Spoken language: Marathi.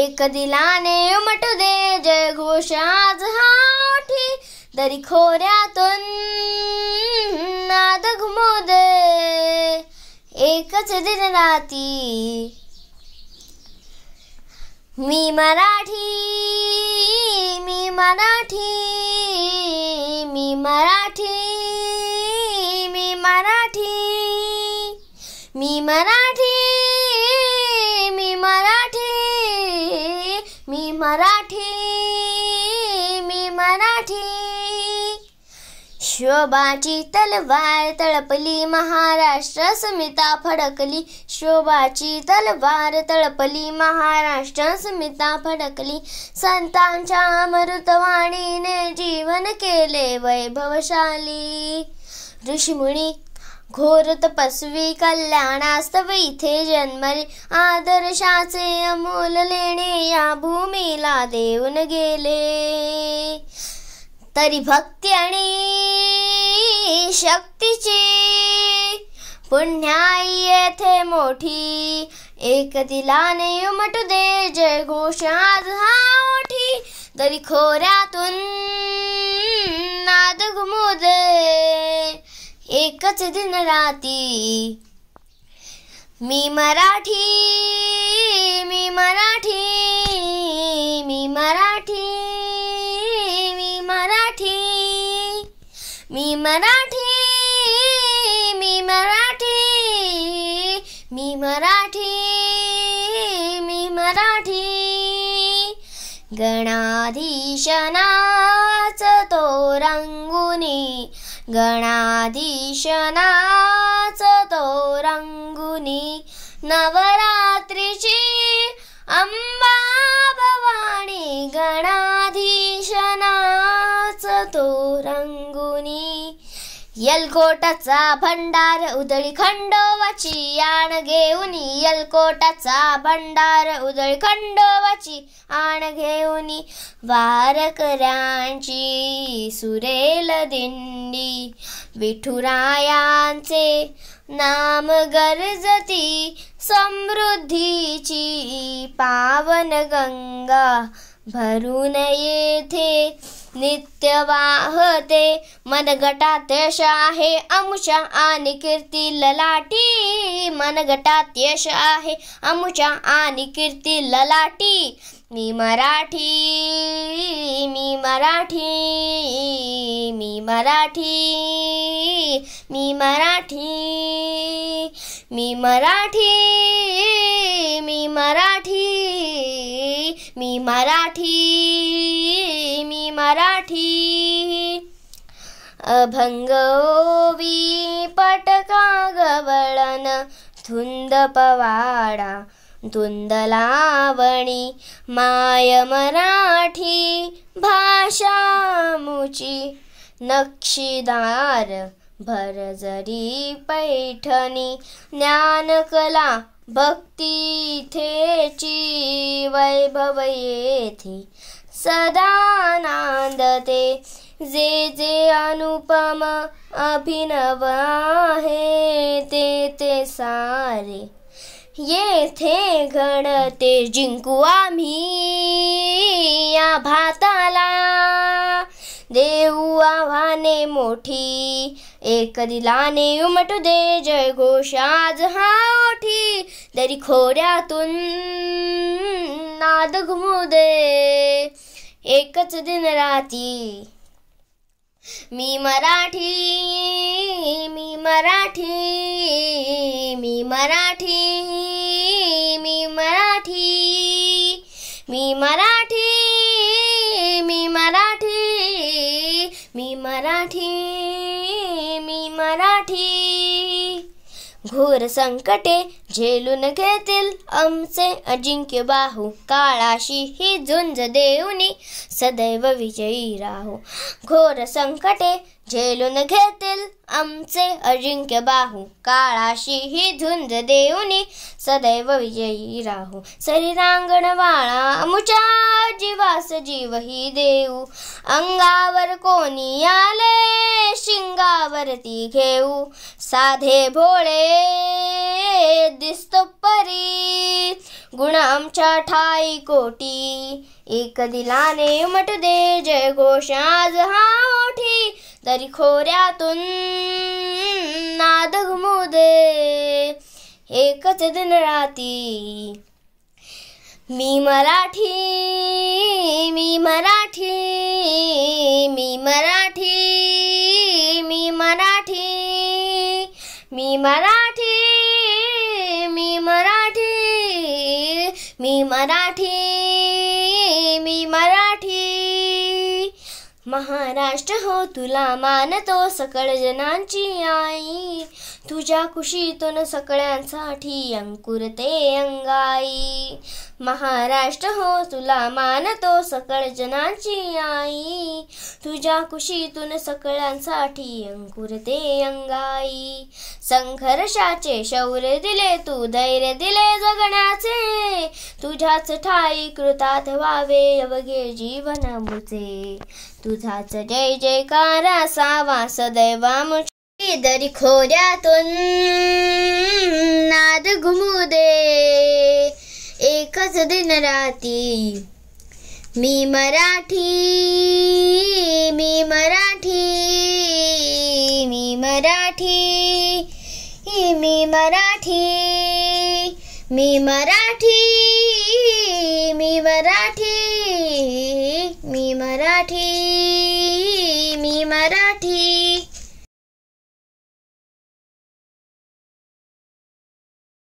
एक दिलाने उमटू दे जय घोष आज हाठी दरी खोऱ्यातून नाद घुमू दे एकच दिन राती मी मराठी मी मराठी मी मराठी मी मराठी मी मराठी शोभाची तलवार तळपली महाराष्ट्र समिता फडकली शोभाची तलवार तळपली महाराष्ट्र समिता फडकली संतांच्या अमृतवाणीने जीवन केले वैभवशाली ऋषीमुनी घोर तपस्वी कल्याणास्तव इथे जन्मले आदर्शाचे अमोल लेणे या भूमीला देऊन गेले तरी भक्ती आणि शक्तीची पुण्याई येथे मोठी एक दिलाने ने उमटू दे जय घोष तरी खोऱ्यातून नाद घुमू एकच दिन राती मी मराठी मी मराठी मी मराठी मी मराठी मी मराठी मी मराठी गणाधीशनाच तो रंगुनी गणाधीशनाच तो रंगुनी कोटाचा भंडार उदळी खंडोवाची आण घेऊन यलकोटाचा भंडार उदळी खंडोवाची आण घेऊन वारकऱ्यांची सुरेल दिंडी विठुरायांचे नाम गरजती समृद्धीची पावन गंगा भरून येथे नित्य वाहते मनगटात यश आहे अमुषा आणि कीर्ती ललाटी मनगटात यश आहे अमुषा आणि कीर्ती ललाटी मी मराठी मी मराठी मी मराठी मी मराठी मी मराठी ओवी पटका गवळन धुंद पवाडा धुंद लावणी माय मराठी भाषा मुची नक्षीदार भरजरी पैठणी ज्ञानकला भक्ती थेची वैभव येथे सदानंदते जे जे अनुपम अभिनव आहे ते ते सारे येथे घडते जिंकू आम्ही या भाताला देऊ आव्हाने मोठी एक दिलाने उमटू दे जय घोष आज हा ओठी तरी खोऱ्यातून नाद घुमू दे एकच दिन राती मी मराठी मी मराठी मी मराठी मी मराठी मी मराठी मी मराठी मी मराठी मी मराठी घोर संकटे झेलून घेतील आमचे अजिंक्य बाहू काळाशी ही झुंज देऊनी सदैव विजयी राहू घोर संकटे झेलून घेतील आमचे अजिंक्य बाहू काळाशी ही झुंज देऊनी सदैव विजयी राहू शरीरांगण वाळा जीवास जीवही देऊ अंगावर कोणी आले शिंगावरती घेऊ साधे भोळे गुण आमच्या ठाई कोटी एक दिलाने मट दे जय घोष आज हा ओठी तरी खोऱ्यातून नाद घुमू दे एकच दिन राती मी मराठी मी मराठी मी मराठी मी मराठी मी मराठी मराठी मी मराठी महाराष्ट्र हो तुला मानतो सकळ जनांची आई तुझ्या खुशीतून सगळ्यांसाठी अंकुरते अंगाई महाराष्ट्र हो तुला मानतो सकळ जनांची आई तुझ्या कुशीतून सकळांसाठी अंकुरते अंगाई संघर्षाचे शौर्य दिले तू धैर्य दिले जगण्याचे तुझ्याच ठाई कृतात व्हावे अवघे जीवन मुचे तुझाच जय जयकारा सावा सदैवा दरी खोऱ्यातून नाद घुमू दे एकच दिन राती मी मराठी मी मराठी मी मराठी मी मराठी मी मराठी